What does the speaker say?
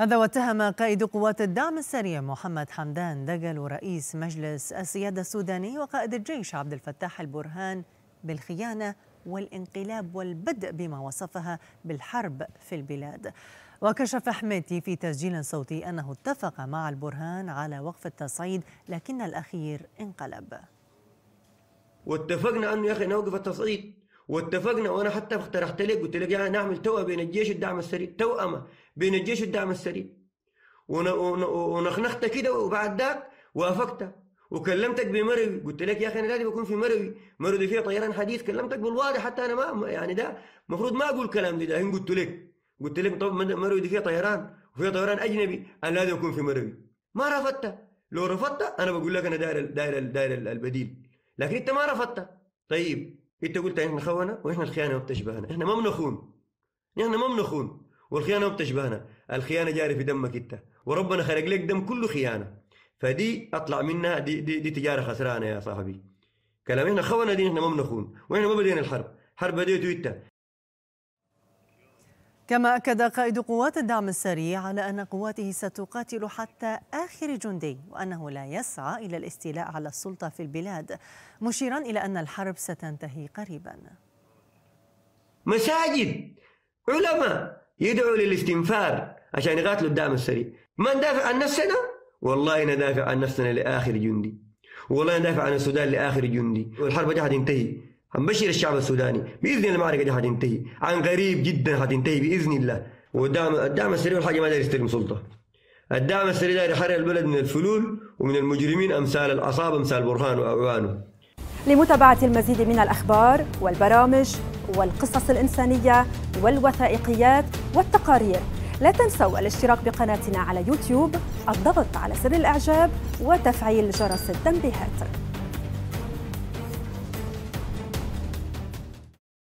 هذا واتهم قائد قوات الدعم السريع محمد حمدان دجل رئيس مجلس السيادة السوداني وقائد الجيش عبد الفتاح البرهان بالخيانة والانقلاب والبدء بما وصفها بالحرب في البلاد وكشف حميتي في تسجيل صوتي أنه اتفق مع البرهان على وقف التصعيد لكن الأخير انقلب واتفقنا أنه يا أخي نوقف التصعيد واتفقنا وانا حتى اقترحت لك قلت لك يعني نعمل توأم بين الجيش الدعم السريع توأمه بين الجيش الدعم السريع ونخنخت كده وبعد ذاك وافقت وكلمتك بمروي قلت لك يا اخي انا لازم اكون في مروي مروي فيها طيران حديث كلمتك بالواضح حتى انا ما يعني ده المفروض ما اقول كلام ده الحين قلت لك قلت لك طب مروي دي فيها طيران وفيها طيران اجنبي انا لازم اكون في مروي ما رفضت لو رفضت انا بقول لك انا داير داير داير البديل لكن انت ما رفضت طيب انت قلت احنا خونه واحنا الخيانه بتشبهنا احنا ما بنخون احنا ما بنخون والخيانه بتشبهنا الخيانه جاري في دمك انت وربنا خلق لك دم كله خيانه فدي اطلع منها دي دي, دي تجاره خسرانه يا صاحبي كلام احنا خونه دي احنا ما بنخون واحنا ما بدينا الحرب حرب بديتوا انت كما أكد قائد قوات الدعم السريع على أن قواته ستقاتل حتى آخر جندي وأنه لا يسعى إلى الاستيلاء على السلطة في البلاد مشيرا إلى أن الحرب ستنتهي قريبا مساجد علماء يدعوا للاستنفار عشان يقاتلوا الدعم السريع ما ندافع عن نفسنا والله ندافع عن نفسنا لآخر جندي والله ندافع عن السودان لآخر جندي والحرب دي حتنتهي هنبشر الشعب السوداني باذن الله المعركه دي حتنتهي عن قريب جدا حتنتهي باذن الله والدعم الدعم السريع والحاجه ما داير يستلم سلطه الدعم السريع داير يحرر البلد من الفلول ومن المجرمين امثال الاصابه امثال برهان واعوانه لمتابعه المزيد من الاخبار والبرامج والقصص الانسانيه والوثائقيات والتقارير لا تنسوا الاشتراك بقناتنا على يوتيوب الضغط على زر الاعجاب وتفعيل جرس التنبيهات